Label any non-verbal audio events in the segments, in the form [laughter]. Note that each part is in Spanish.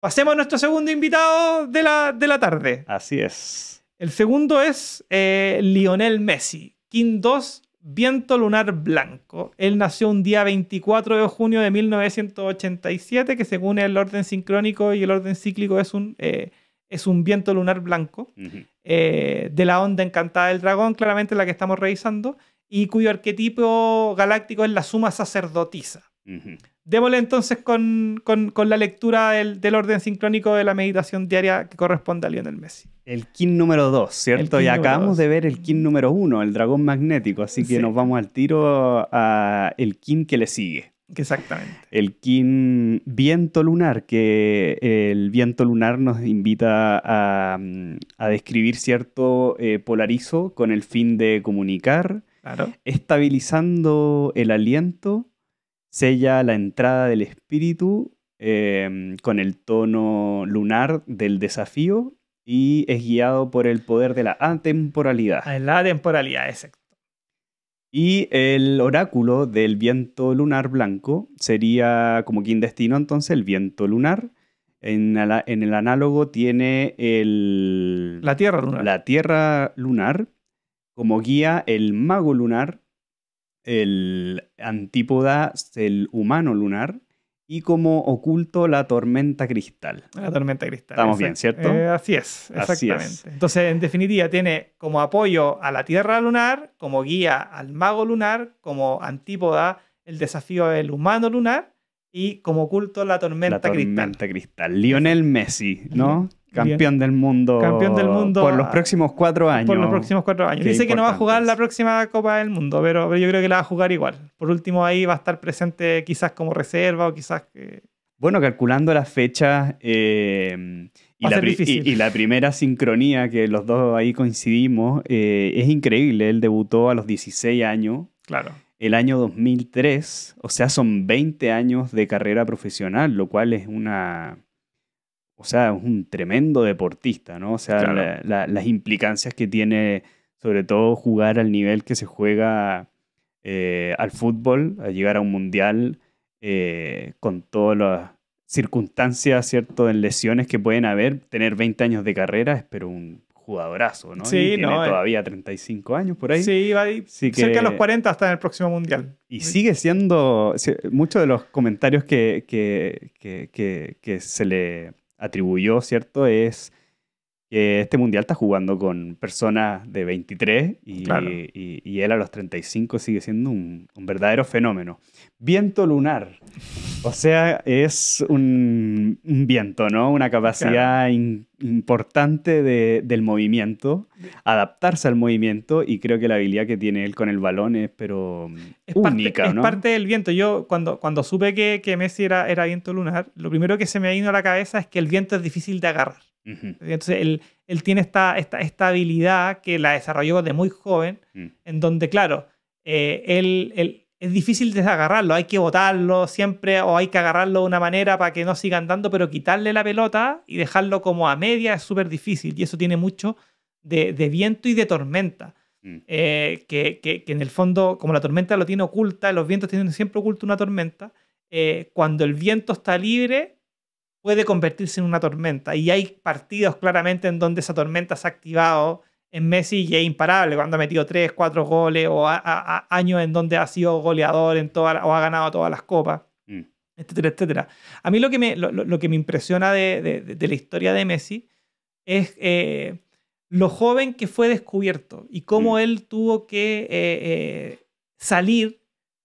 Pasemos a nuestro segundo invitado de la, tarde. Así es. El segundo es eh, Lionel Messi, King 2, Viento Lunar Blanco. Él nació un día 24 de junio de 1987, que según el orden sincrónico y el orden cíclico es un, eh, es un viento lunar blanco, eh, de la onda encantada del dragón, claramente la que estamos revisando, y cuyo arquetipo galáctico es la suma sacerdotisa démosle entonces con, la lectura del, orden sincrónico de la meditación diaria que corresponde a Lionel Messi. El kin número 2, ¿cierto? Y acabamos de ver el kin número 1, el dragón magnético, así que nos vamos al tiro al el kin que le sigue. Exactamente. El kin viento lunar, que eh, el viento lunar nos invita a, describir cierto eh, polarizo con el fin de comunicar, estabilizando el aliento sella la entrada del espíritu em, con el tono lunar del desafío y es guiado por el poder de la atemporalidad. Ah, la atemporalidad, exacto. Y el oráculo del viento lunar blanco sería como quien destino entonces el viento lunar. En, el análogo tiene el... La tierra La tierra lunar. Como guía el mago lunar el antípoda, el humano lunar, y como oculto la tormenta cristal. La tormenta cristal. Estamos bien, ¿cierto? Eh, así es, exactamente. Entonces, en definitiva, tiene como apoyo a la Tierra lunar, como guía al mago lunar, como antípoda el desafío del humano lunar y como oculto la tormenta cristal. La tormenta cristal. Lionel Messi, ¿no? Campeón del mundo. Campeón del mundo. Por los próximos cuatro años. Por los próximos cuatro años. Dice que no va a jugar la próxima Copa del Mundo, pero, yo creo que la va a jugar igual. Por último, ahí va a estar presente quizás como reserva o quizás Bueno, calculando las fechas eh, y, la la primera sincronía que los dos ahí coincidimos, eh, es increíble. Él debutó a los 16 años. Claro. El año 2003, o sea, son 20 años de carrera profesional, lo cual es una o sea, es un tremendo deportista, ¿no? O sea, las implicancias que tiene, sobre todo jugar al nivel que se juega eh, al fútbol, a llegar a un mundial eh, con todas las circunstancias, ¿cierto?, en lesiones que pueden haber, tener 20 años de carrera, es pero un jugadorazo, ¿no? Sí, y tiene eh. todavía 35 años por ahí. Sí, va ahí cerca de los 40 hasta en el próximo mundial. Y sigue siendo, muchos de los comentarios que se le atribuyó, ¿cierto? Es este mundial está jugando con personas de 23 y, él a los 35 sigue siendo un, verdadero fenómeno. Viento lunar. O sea, es un, viento, ¿no? Una capacidad importante del movimiento, adaptarse al movimiento y creo que la habilidad que tiene él con el balón es pero es única, parte, ¿no? Es parte del viento. Yo cuando, cuando supe que, que Messi era, era viento lunar, lo primero que se me vino a la cabeza es que el viento es difícil de agarrar. Entonces, él, tiene esta, esta, habilidad que la desarrolló de muy joven, mm. en donde, claro, eh, es difícil desagarrarlo, hay que botarlo siempre o hay que agarrarlo de una manera para que no siga andando, pero quitarle la pelota y dejarlo como a media es súper difícil y eso tiene mucho de, viento y de tormenta. Mm. Eh, que, que, que, en el fondo, como la tormenta lo tiene oculta, los vientos tienen siempre oculta una tormenta, eh, cuando el viento está libre, puede convertirse en una tormenta. Y hay partidos claramente en donde esa tormenta se ha activado en Messi y es imparable, cuando ha metido tres, cuatro goles o años en donde ha sido goleador en toda, o ha ganado todas las copas, mm. etcétera, etcétera. A mí lo que me, lo, que me impresiona de, la historia de Messi es eh, lo joven que fue descubierto y cómo mm. él tuvo que eh, eh, salir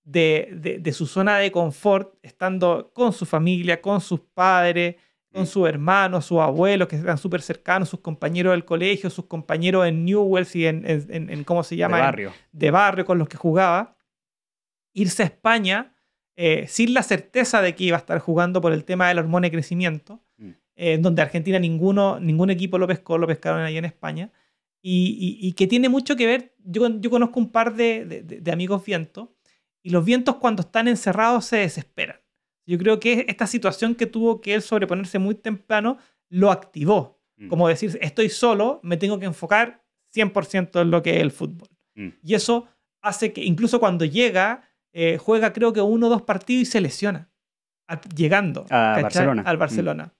de, de, su zona de confort, estando con su familia, con sus padres, con mm. sus hermanos, sus abuelos que están súper cercanos, sus compañeros del colegio, sus compañeros en Newells y en, en, ¿cómo se llama? De barrio. de barrio con los que jugaba. Irse a España eh, sin la certeza de que iba a estar jugando por el tema del hormón de crecimiento, mm. eh, en donde Argentina ninguno, ningún equipo lo pescó, lo pescaron ahí en España, y, que tiene mucho que ver, yo, yo conozco un par de, de, de amigos vientos y los vientos cuando están encerrados se desesperan. Yo creo que esta situación que tuvo que él sobreponerse muy temprano lo activó. Mm. Como decir, estoy solo, me tengo que enfocar 100% en lo que es el fútbol. Mm. Y eso hace que incluso cuando llega, eh, juega creo que uno o dos partidos y se lesiona. llegando al Barcelona. Mm.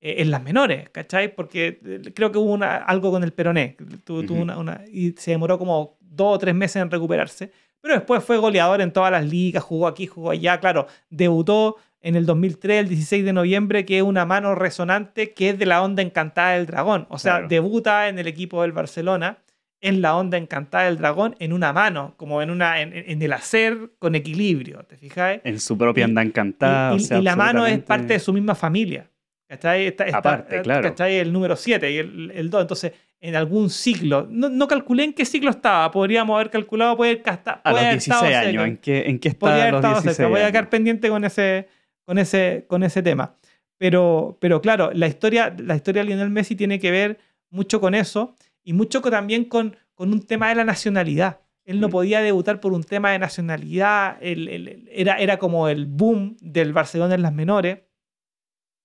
Eh, en las menores, ¿cachai? Porque eh, creo que hubo algo con el peroné. Tuvo, una, y se demoró como dos o tres meses en recuperarse. Pero después fue goleador en todas las ligas, jugó aquí, jugó allá, claro, debutó en el 2003, el 16 de noviembre, que es una mano resonante que es de la onda encantada del dragón. O sea, debuta en el equipo del Barcelona en la onda encantada del dragón en una mano, como en, una, en, el hacer con equilibrio, ¿te fijas? En su propia onda encantada. Y, sea, la mano es parte de su misma familia. Está, está, Aparte, claro. El número 7 y el, el 2. Entonces, en algún siglo. No, calculé en qué siglo estaba. Podríamos haber calculado, puede A los 16 años, ¿en qué, en estaba? Podría haber estado Voy a quedar pendiente con ese, con ese, con ese tema. Pero, pero claro, la historia, la historia de Lionel Messi tiene que ver mucho con eso y mucho también con, con un tema de la nacionalidad. Él no mm. podía debutar por un tema de nacionalidad. Él, él, era, era como el boom del Barcelona en las menores.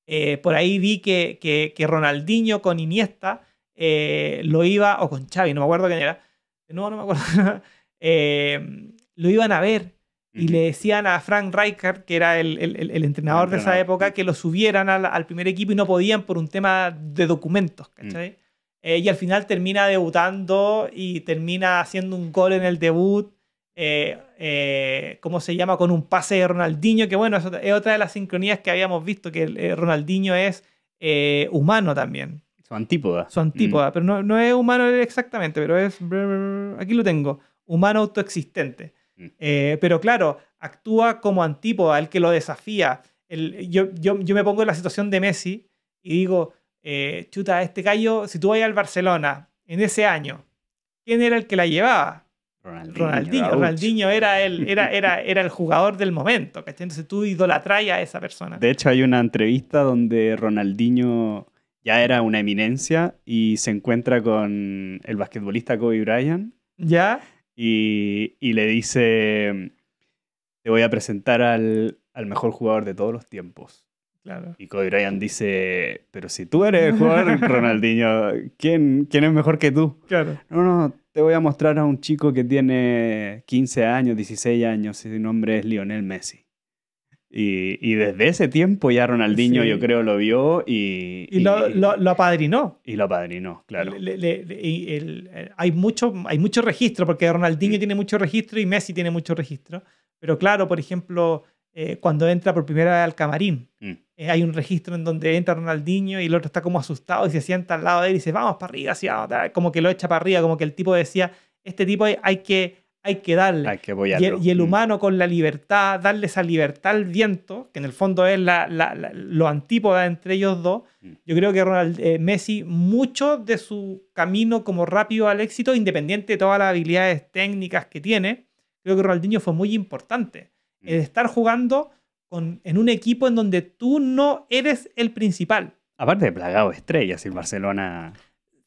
Eh, por ahí vi que, que, que Ronaldinho con Iniesta eh, lo iba, o con Xavi, no me acuerdo quién era, no, no me acuerdo, [laughs] eh, lo iban a ver y le decían a Frank Rijkaard, que era el, entrenador, de esa época, que lo subieran al, primer equipo y no podían por un tema de documentos, mm. eh, y al final termina debutando y termina haciendo un gol en el debut, ¿cómo se llama? Con un pase de Ronaldinho, que bueno, es otra de las sincronías que habíamos visto, que Ronaldinho es humano también. Su antípoda. Su antípoda, mm. pero no, es humano exactamente, pero es... Aquí lo tengo, humano autoexistente. Mm. Eh, pero claro, actúa como antípoda, el que lo desafía. yo, me pongo en la situación de Messi y digo, eh, chuta, este gallo, si tú vas al Barcelona en ese año, ¿quién era el que la llevaba? Ronaldinho. Ronaldinho, era, el, era, [laughs] era, era el jugador del momento, ¿cachai? Entonces tú idolatrás a esa persona. De hecho, hay una entrevista donde Ronaldinho ya era una eminencia y se encuentra con el basquetbolista Kobe Bryant. ¿Ya? Y, le dice, te voy a presentar al, mejor jugador de todos los tiempos. Claro. Y Kobe Bryant dice, pero si tú eres el [laughs] jugador, Ronaldinho, ¿quién, ¿quién es mejor que tú? Claro. No, no, te voy a mostrar a un chico que tiene 15 años, 16 años, y su nombre es Lionel Messi. Y, desde ese tiempo ya Ronaldinho, yo creo, lo vio y. Y, lo, apadrinó. Y lo apadrinó, claro. Eh, hay, mucho, hay mucho registro, porque Ronaldinho tiene mucho registro y Messi tiene mucho registro. Pero claro, por ejemplo, eh, cuando entra por primera vez al camarín, mm. eh, hay un registro en donde entra Ronaldinho y el otro está como asustado y se sienta al lado de él y dice, vamos para arriba, así, como que lo echa para arriba, como que el tipo decía, este tipo hay que hay que darle. y, el mm. humano con la libertad, darle esa libertad al viento, que en el fondo es lo antípoda entre ellos dos. Mm. Yo creo que Ronald, eh, Messi, mucho de su camino como rápido al éxito, independiente de todas las habilidades técnicas que tiene, creo que Ronaldinho fue muy importante. Mm. El estar jugando con, en un equipo en donde tú no eres el principal. Aparte de plagado estrellas, el Barcelona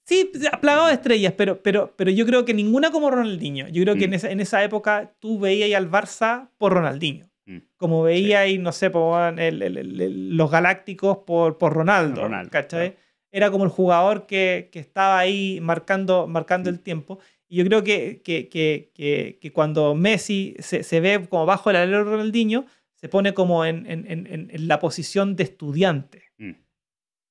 Sí, plagado de estrellas, pero, pero, pero yo creo que ninguna como Ronaldinho. Yo creo que mm. en, esa, época tú veías al Barça por Ronaldinho. Mm. Como veías, sí. no sé, los Galácticos por, por Ronaldo. Era como el jugador que, estaba ahí marcando, marcando mm. el tiempo. Y yo creo que, cuando Messi se, se, ve como bajo el alero de Ronaldinho, se pone como en, en la posición de estudiante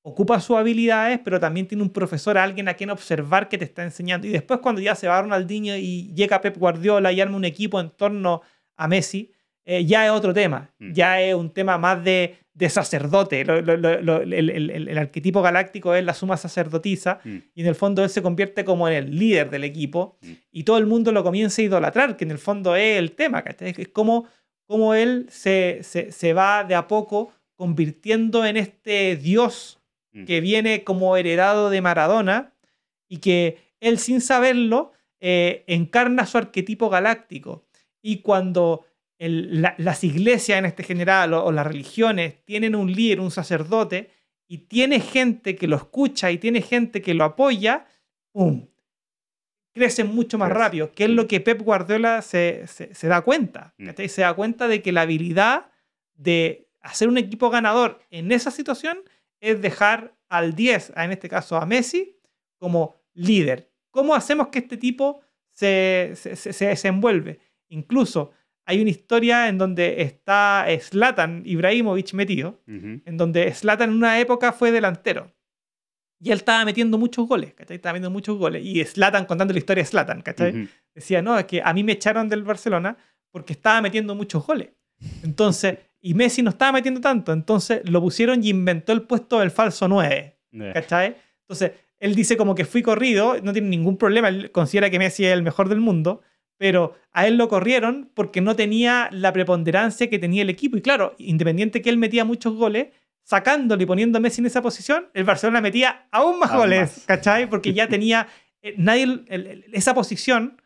ocupa sus habilidades, pero también tiene un profesor, alguien a quien observar que te está enseñando. Y después cuando ya se va Ronaldinho y llega Pep Guardiola y arma un equipo en torno a Messi, eh, ya es otro tema, mm. ya es un tema más de, de sacerdote. el, arquetipo galáctico es la suma sacerdotisa mm. y en el fondo él se convierte como en el líder del equipo mm. y todo el mundo lo comienza a idolatrar, que en el fondo es el tema, que Es como, como él se, se, se va de a poco convirtiendo en este dios Mm. que viene como heredado de Maradona y que él sin saberlo eh, encarna su arquetipo galáctico. Y cuando las iglesias en este general o, las religiones tienen un líder, un sacerdote, y tiene gente que lo escucha y tiene gente que lo apoya, ¡pum! Crecen mucho más rápido, que es lo mm. que Pep Guardiola se, da cuenta. y mm. Se da cuenta de que la habilidad de hacer un equipo ganador en esa situación es dejar al 10, en este caso a Messi, como líder. ¿Cómo hacemos que este tipo se, se, desenvuelve? Incluso hay una historia en donde está Slatan Ibrahimovic metido, en donde Slatan en una época fue delantero. Y él estaba metiendo muchos goles, ¿cachai? Estaba metiendo muchos goles. Y Slatan contando la historia de Slatan, ¿cachai? Decía, no, es que a mí me echaron del Barcelona porque estaba metiendo muchos goles. Entonces, y Messi no estaba metiendo tanto, entonces lo pusieron y inventó el puesto del falso 9. Eh. Entonces, él dice como que fui corrido, no tiene ningún problema, él considera que Messi es el mejor del mundo, pero a él lo corrieron porque no tenía la preponderancia que tenía el equipo. Y claro, independiente que él metía muchos goles, sacándolo y poniendo a Messi en esa posición, el Barcelona metía aún más goles, [laughs] Porque ya tenía eh, nadie, esa posición,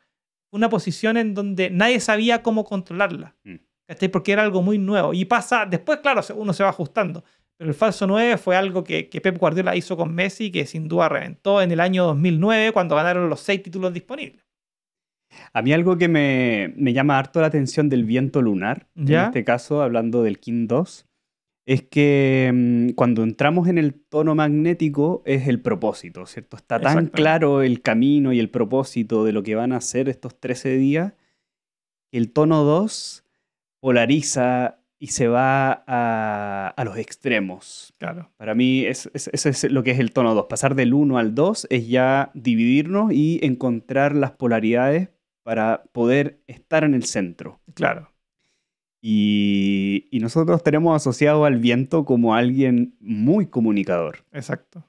una posición en donde nadie sabía cómo controlarla. Mm. Porque era algo muy nuevo. Y pasa, después, claro, uno se va ajustando. Pero el falso 9 fue algo que, Pep Guardiola hizo con Messi, que sin duda reventó en el año 2009, cuando ganaron los seis títulos disponibles. A mí algo que me, llama harto la atención del viento lunar, en este caso, hablando del King 2, es que mm, cuando entramos en el tono magnético es el propósito, ¿cierto? Está tan claro el camino y el propósito de lo que van a hacer estos 13 días, que el tono 2 polariza y se va a, los extremos. Claro. Para mí eso es, lo que es el tono 2. Pasar del 1 al 2 es ya dividirnos y encontrar las polaridades para poder estar en el centro. Claro. y nosotros tenemos asociado al viento como alguien muy comunicador. Exacto.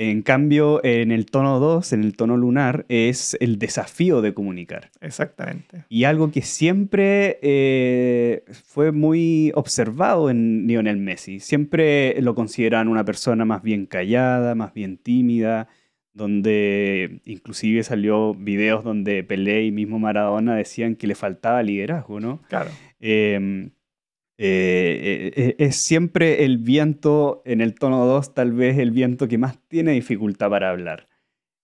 En cambio, en el tono 2, en el tono lunar, es el desafío de comunicar. Exactamente. Y algo que siempre eh, fue muy observado en Lionel Messi. Siempre lo consideran una persona más bien callada, más bien tímida, donde inclusive salió videos donde Pelé y mismo Maradona decían que le faltaba liderazgo, ¿no? Claro. Em, eh, eh, es siempre el viento en el tono 2, tal vez el viento que más tiene dificultad para hablar.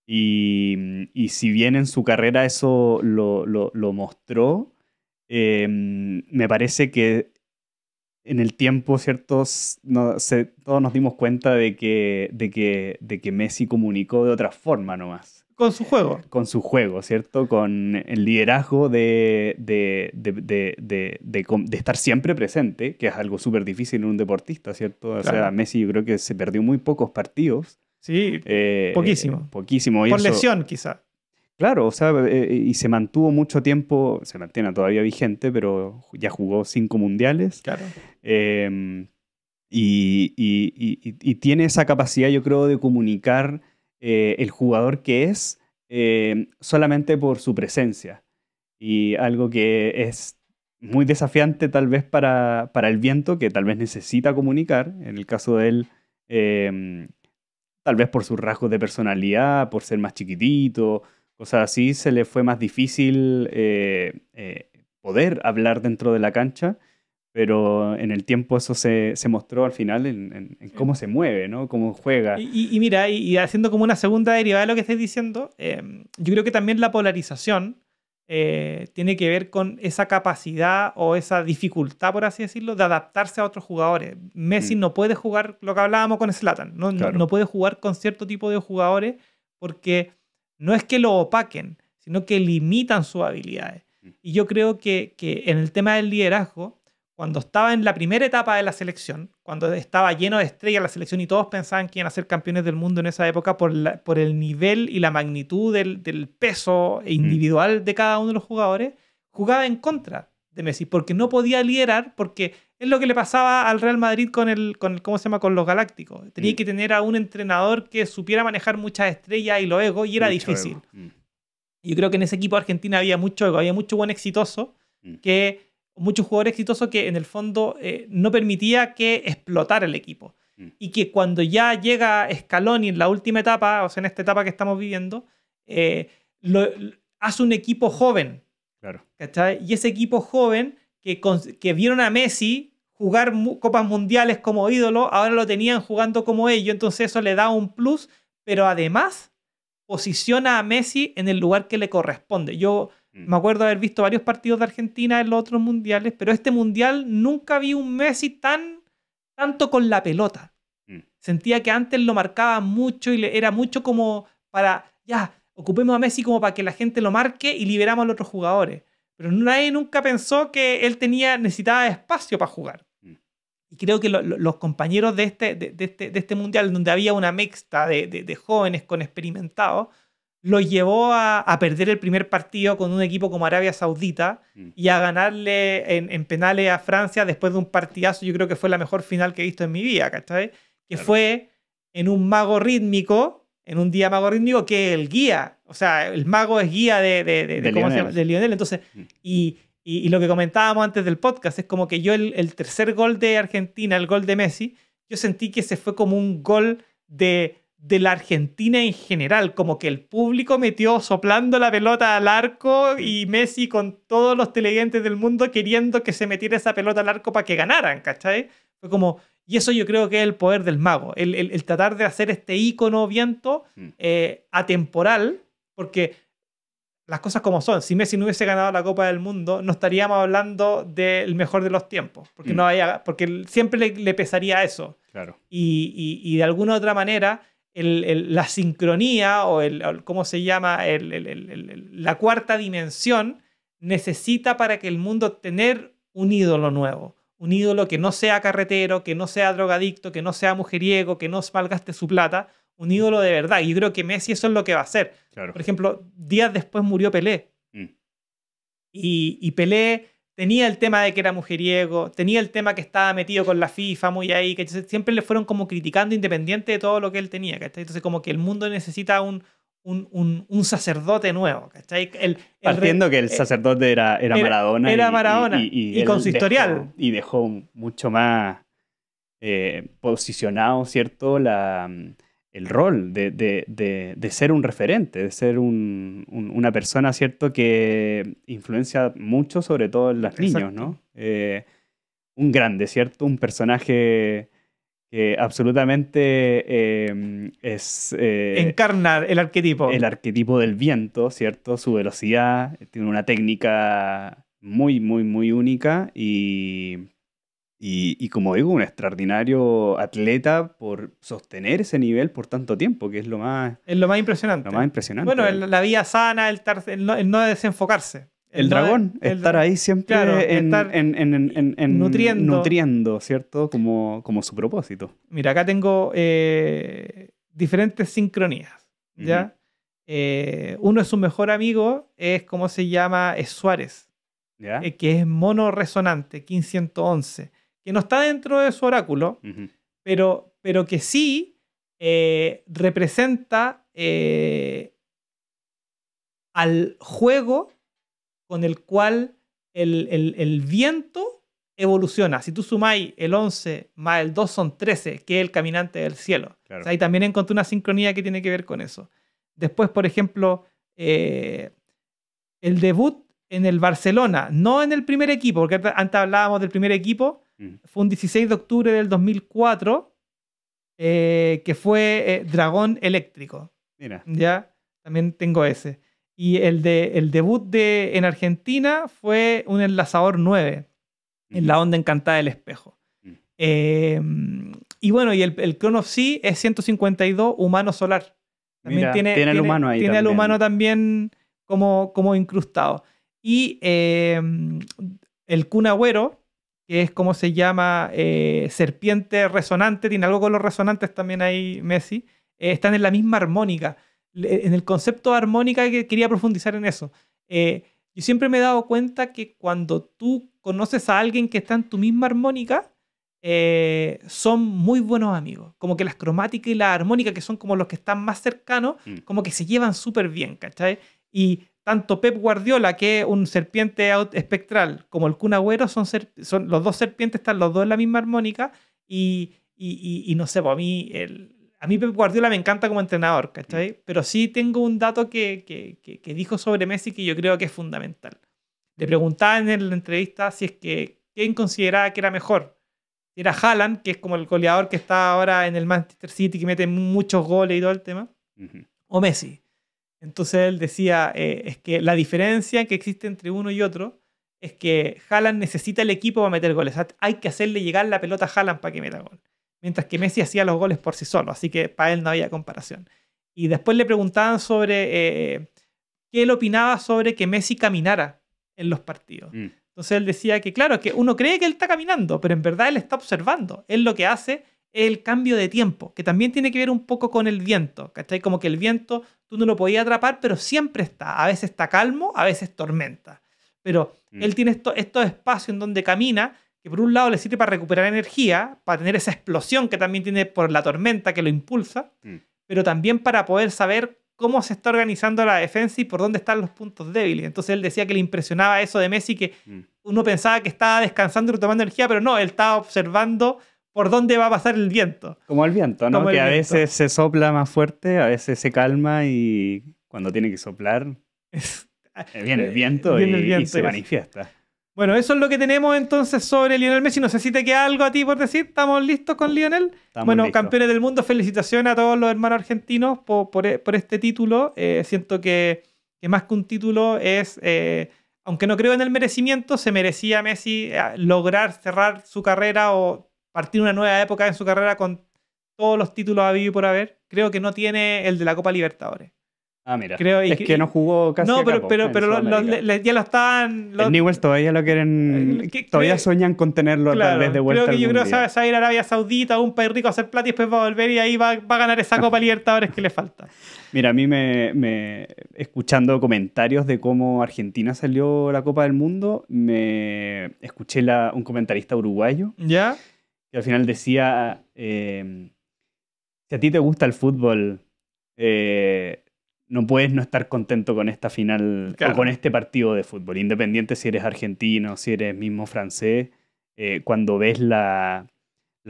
Y, si bien en su carrera eso lo, mostró, em, me parece que en el tiempo, ¿cierto? todos nos dimos cuenta de que, de, que, de que Messi comunicó de otra forma nomás. Con su juego. Con su juego, ¿cierto? Con el liderazgo de, estar siempre presente, que es algo súper difícil en un deportista, ¿cierto? O sea, Messi yo creo que se perdió muy pocos partidos. Sí, eh, poquísimo. poquísimo. Por lesión, quizá. Claro, o sea, eh, eh, y se mantuvo mucho tiempo, se mantiene todavía vigente, pero ya jugó cinco mundiales. Claro. Em, y, y tiene esa capacidad, yo creo, de comunicar eh, el jugador que es eh, solamente por su presencia. Y algo que es muy desafiante tal vez para, el viento, que tal vez necesita comunicar, en el caso de él, eh, tal vez por sus rasgos de personalidad, por ser más chiquitito, cosas así, se le fue más difícil poder hablar dentro de la cancha pero en el tiempo eso se, mostró al final en, cómo se mueve, ¿no? Cómo juega. Y, mira, y, haciendo como una segunda derivada de lo que estáis diciendo, em, yo creo que también la polarización eh, tiene que ver con esa capacidad o esa dificultad, por así decirlo, de adaptarse a otros jugadores. Messi mm. no puede jugar, lo que hablábamos con Slatan, no, no, puede jugar con cierto tipo de jugadores porque no es que lo opaquen, sino que limitan sus habilidades. Mm. Y yo creo que en el tema del liderazgo, cuando estaba en la primera etapa de la selección, cuando estaba lleno de estrellas la selección y todos pensaban que iban a ser campeones del mundo en esa época por, el nivel y la magnitud del, peso individual de cada uno de los jugadores, jugaba en contra de Messi, porque no podía liderar, porque es lo que le pasaba al Real Madrid con el, con ¿cómo se llama? Con los Galácticos. Tenía que tener a un entrenador que supiera manejar muchas estrellas y lo ego, y era difícil. Mm. Yo creo que en ese equipo argentino Argentina había mucho ego, había mucho buen exitoso mm. que muchos jugadores exitosos que en el fondo eh, no permitía que explotara el equipo. Mm. Y que cuando ya llega Scaloni en la última etapa, o sea, en esta etapa que estamos viviendo, eh, hace un equipo joven. Y ese equipo joven que, vieron a Messi jugar copas mundiales como ídolo, ahora lo tenían jugando como ellos, entonces eso le da un plus, pero además posiciona a Messi en el lugar que le corresponde. Yo Mm. Me acuerdo haber visto varios partidos de Argentina en los otros mundiales, pero este mundial nunca vi un Messi tan tanto con la pelota. Mm. Sentía que antes lo marcaba mucho y le, era mucho como para, ya, ocupemos a Messi como para que la gente lo marque y liberamos a los otros jugadores. Pero nadie nunca pensó que él tenía, necesitaba espacio para jugar. Mm. Y creo que los compañeros de este, este, este, mundial, donde había una mixta de, de jóvenes con experimentados, lo llevó a, perder el primer partido con un equipo como Arabia Saudita mm. y a ganarle en, penales a Francia después de un partidazo, yo creo que fue la mejor final que he visto en mi vida, ¿cachai? Que fue en un mago rítmico, en un día mago rítmico, que el guía, o sea, el mago es guía de, Lionel. Entonces, mm. y, lo que comentábamos antes del podcast, es como que yo el tercer gol de Argentina, el gol de Messi, yo sentí que se fue como un gol de de la Argentina en general, como que el público metió soplando la pelota al arco y Messi con todos los televidentes del mundo queriendo que se metiera esa pelota al arco para que ganaran, ¿cachai? Fue como, y eso yo creo que es el poder del mago, el, tratar de hacer este ícono viento mm. eh, atemporal, porque las cosas como son, si Messi no hubiese ganado la Copa del Mundo, no estaríamos hablando del mejor de los tiempos, porque, mm. no porque siempre le, pesaría eso. Claro. Y, y de alguna u otra manera la sincronía o el, ¿cómo se llama? la cuarta dimensión necesita para que el mundo tener un ídolo nuevo, un ídolo que no sea carretero, que no sea drogadicto, que no sea mujeriego, que no malgaste su plata, un ídolo de verdad. Y creo que Messi eso es lo que va a hacer. Por ejemplo, días después murió Pelé. Mm. y Pelé tenía el tema de que era mujeriego, tenía el tema que estaba metido con la FIFA muy ahí, que siempre le fueron como criticando independiente de todo lo que él tenía, ¿cachai? Entonces como que el mundo necesita un, un, sacerdote nuevo, ¿cachai? El, el Partiendo que el eh, sacerdote era, era, Maradona. Era Maradona y, con su historial y dejó mucho más eh, posicionado, ¿cierto? La el rol de, de, de, de, ser un referente, de ser un, una persona, ¿cierto?, que influencia mucho, sobre todo en los niños, ¿no? Eh, un grande, ¿cierto? Un personaje que absolutamente em, es... Eh, Encarna el arquetipo. El arquetipo del viento, ¿cierto? Su velocidad, tiene una técnica muy, muy, muy única y y, como digo, un extraordinario atleta por sostener ese nivel por tanto tiempo, que es lo más... Es lo más impresionante. Lo más impresionante. Bueno, la vida sana, el, no, desenfocarse. El, dragón, estar ahí siempre en, nutriendo. ¿cierto? Como, su propósito. Mira, acá tengo eh, diferentes sincronías, ¿ya? Eh, uno de su mejor amigo, es como se llama, es Suárez, eh, que es mono resonante, 1511 que no está dentro de su oráculo, pero, pero que sí eh, representa eh, al juego con el cual el, viento evoluciona. Si tú sumáis el 11 más el 2 son 13, que es el caminante del cielo. ahí también encontré una sincronía que tiene que ver con eso. Después, por ejemplo, eh, el debut en el Barcelona, no en el primer equipo, porque antes hablábamos del primer equipo, Mm. Fue un 16 de octubre del 2004, eh, que fue eh, Dragón Eléctrico. Mira. Ya, también tengo ese. Y el, de, el debut de, en Argentina fue un enlazador 9, en La Onda Encantada del Espejo. Mm. Em, y bueno, y el, el Clone of es 152 humano solar. También tiene, tiene, el humano Tiene también. el humano también como, como incrustado. Y em, el Kun que es como se llama eh, Serpiente Resonante, tiene algo con los resonantes también ahí Messi, eh, están en la misma armónica. en el concepto de armónica que quería profundizar en eso. Eh, yo siempre me he dado cuenta que cuando tú conoces a alguien que está en tu misma armónica, son muy buenos amigos. Como que las cromáticas y la armónica, que son como los que están más cercanos, mm. como que se llevan súper bien, ¿cachai? Y tanto Pep Guardiola, que es un serpiente espectral, como el Kun Agüero, son, los dos serpientes, están los dos en la misma armónica. Y, no sé, a mí, a mí Pep Guardiola me encanta como entrenador, ¿cachai? Mm. Pero sí tengo un dato que, que, que, dijo sobre Messi que yo creo que es fundamental. Le preguntaba en la entrevista si es que quién consideraba que era mejor. Era Haaland, que es como el goleador que está ahora en el Manchester City, que mete muchos goles y todo el tema, o Messi. Entonces él decía, eh, es que la diferencia que existe entre uno y otro es que Haaland necesita el equipo para meter goles. Hay que hacerle llegar la pelota a Haaland para que meta gol. Mientras que Messi hacía los goles por sí solo, así que para él no había comparación. Y después le preguntaban sobre eh, qué él opinaba sobre que Messi caminara en los partidos. Mm. Entonces él decía que, claro, que uno cree que él está caminando, pero en verdad él está observando. Él lo que hace el cambio de tiempo, que también tiene que ver un poco con el viento, ¿cachai? Como que el viento tú no lo podías atrapar, pero siempre está. A veces está calmo, a veces tormenta. Pero mm. él tiene esto, estos espacios en donde camina, que por un lado le sirve para recuperar energía, para tener esa explosión que también tiene por la tormenta que lo impulsa, mm. pero también para poder saber cómo se está organizando la defensa y por dónde están los puntos débiles. Entonces él decía que le impresionaba eso de Messi, que mm. uno pensaba que estaba descansando y tomando energía, pero no, él estaba observando por dónde va a pasar el viento. Como el viento, ¿no? que a veces se sopla más fuerte, a veces se calma y cuando tiene que soplar, eh, viene el viento, eh, y, se manifiesta. Bueno, eso es lo que tenemos entonces sobre Lionel Messi. No sé si te queda algo a ti por decir. ¿Estamos listos con Lionel? bueno, campeones del mundo, felicitación a todos los hermanos argentinos eh, por, este título. siento que, más que un título es, aunque no creo en el merecimiento, se merecía Messi lograr cerrar su carrera o partir una nueva época en su carrera con todos los títulos a vivir por haber. Creo que no tiene el de la Copa Libertadores. Ah, mira. es que, no jugó casi. No, pero, pero, pero ya lo estaban. Los... Newell's todavía lo quieren. Eh, todavía sueñan con tenerlo de vuelta. Creo que yo creo que se va a ir a Arabia Saudita, un país rico a hacer plata y después va a volver y ahí va, a ganar esa Copa Libertadores que le falta. [laughs] Mira, a mí me, Escuchando comentarios de cómo Argentina salió la Copa del Mundo, me escuché un comentarista uruguayo. ¿Ya? Y al final decía, em, si a ti te gusta el fútbol, eh, no puedes no estar contento con esta final o con este partido de fútbol, independiente si eres argentino, si eres mismo francés, eh, cuando ves la,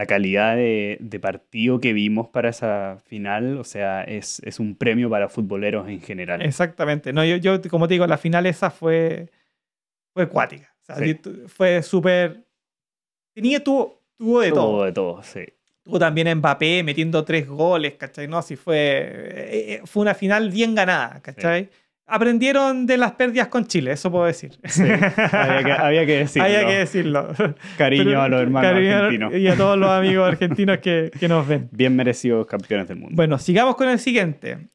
calidad de, partido que vimos para esa final, o sea, es, un premio para futboleros en general. Exactamente, no, yo, como te digo, la final esa fue, fue acuática, fue súper... Tenía, tuvo, Tuvo de todo. Tuvo de todo, sí. Tuvo también Mbappé metiendo tres goles, ¿cachai? No, así fue. Eh, eh, fue una final bien ganada, ¿cachai? Aprendieron de las pérdidas con Chile, eso puedo decir. Sí, había, que, [laughs] decirlo. que decirlo. Cariño a los hermanos argentinos. Y a todos los [laughs] amigos argentinos que nos ven. Bien merecidos campeones del mundo. Bueno, sigamos con el siguiente.